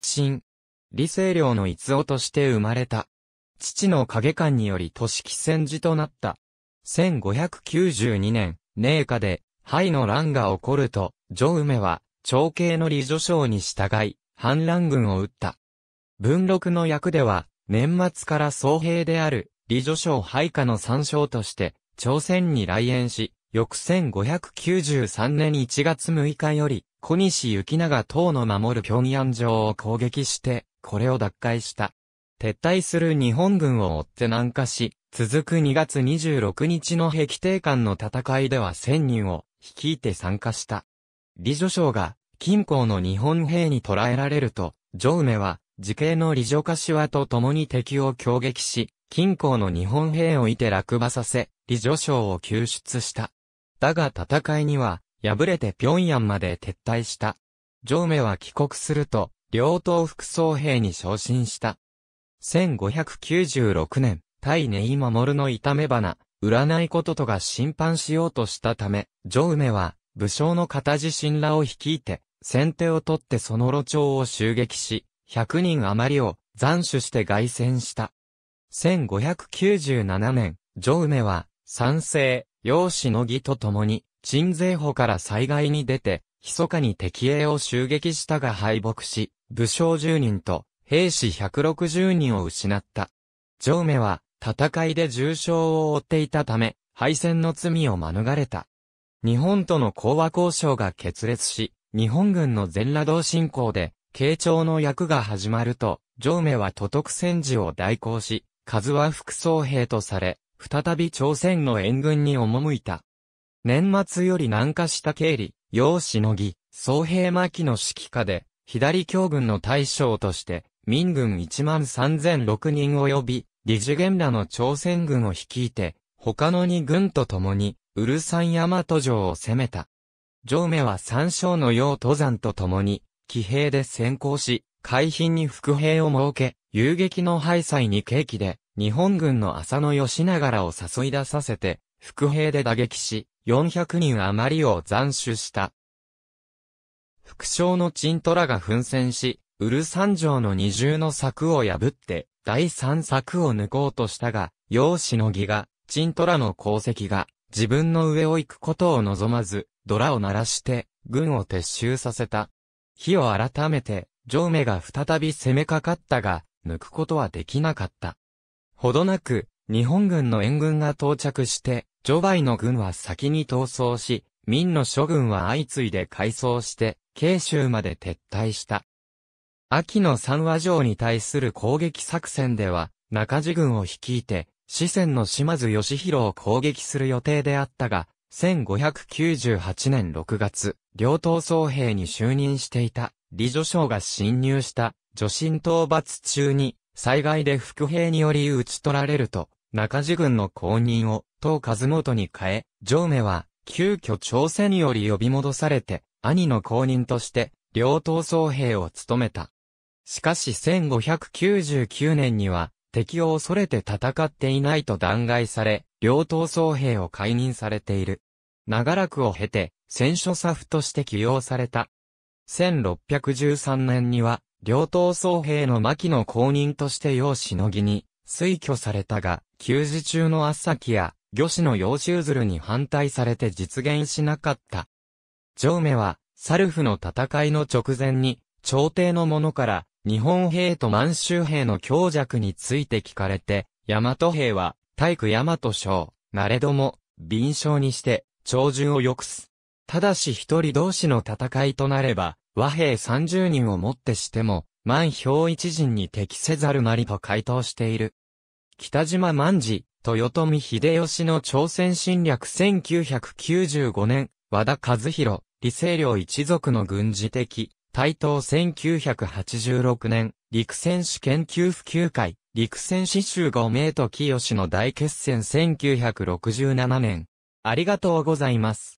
陳、李清良の逸夫として生まれた。父の影官により都市戦時となった。1592年、寧下で、灰の乱が起こると、上梅は、長兄の李助将に従い、反乱軍を撃った。文禄の役では、年末から総兵である、李助将廃下の参将として、朝鮮に来園し、翌1593年1月6日より、小西行長等の守る平壌城を攻撃して、これを奪回した。撤退する日本軍を追って南下し、続く2月26日の壁定間の戦いでは1000人を率いて参加した。李女将が近郊の日本兵に捕らえられると、上梅は自警の李女柏と共に敵を攻撃し、近郊の日本兵をいて落馬させ、李女将を救出した。だが戦いには、敗れて平壌まで撤退した。上目は帰国すると、両党副総兵に昇進した。1596年、対ネイ守の痛め花、占いこととが審判しようとしたため、上目は、武将の片地神らを率いて、先手を取ってその路長を襲撃し、100人余りを斬首して凱旋した。1597年、上梅は、賛成、養子の義と共に、鎮西法から災害に出て、密かに敵営を襲撃したが敗北し、武将10人と兵士160人を失った。上目は戦いで重傷を負っていたため、敗戦の罪を免れた。日本との講和交渉が決裂し、日本軍の全羅道侵攻で、慶長の役が始まると、上目は都督戦時を代行し、数は副総兵とされ、再び朝鮮の援軍に赴いた。年末より南下した経理、楊しのぎ、総兵巻の指揮下で、左京軍の大将として、民軍1万3006人及び、理事元らの朝鮮軍を率いて、他の2軍と共に、ウルサン山都城を攻めた。城目は三将の楊登山と共に、騎兵で先行し、海浜に副兵を設け、遊撃の敗祭に景気で、日本軍の浅野義長らを誘い出させて、伏兵で打撃し、400人余りを斬首した。副将のチントラが奮戦し、ウル三条の二重の柵を破って、第三柵を抜こうとしたが、楊しの儀が、チントラの功績が、自分の上を行くことを望まず、ドラを鳴らして、軍を撤収させた。火を改めて、上目が再び攻めかかったが、抜くことはできなかった。ほどなく、日本軍の援軍が到着して、ジョバイの軍は先に逃走し、民の諸軍は相次いで改装して、慶州まで撤退した。秋の三和城に対する攻撃作戦では、中地軍を率いて、四川の島津義弘を攻撃する予定であったが、1598年6月、両党総兵に就任していた、李女将が侵入した、女神討伐中に、災害で副兵により討ち取られると、中地軍の公認を、当和元に変え、上目は、急遽朝鮮より呼び戻されて、兄の公認として、両党総兵を務めた。しかし1599年には、敵を恐れて戦っていないと弾劾され、両党総兵を解任されている。長らくを経て、戦書サフとして起用された。1613年には、両党総兵の牧の公認として楊しのぎに、推挙されたが、給仕中の朝木や、魚子の養子譲るに反対されて実現しなかった。上目は、サルフの戦いの直前に、朝廷の者から、日本兵と満州兵の強弱について聞かれて、大和兵は、大工大和将、なれども、敏将にして、長順を良くす。ただし一人同士の戦いとなれば、和兵三十人をもってしても、万票一陣に適せざるなりと回答している。北島万次、豊臣秀吉の朝鮮侵略1995年、和田和弘、李清領一族の軍事的、台東1986年、陸戦士研究普及会、陸戦士集5名と清の大決戦1967年。ありがとうございます。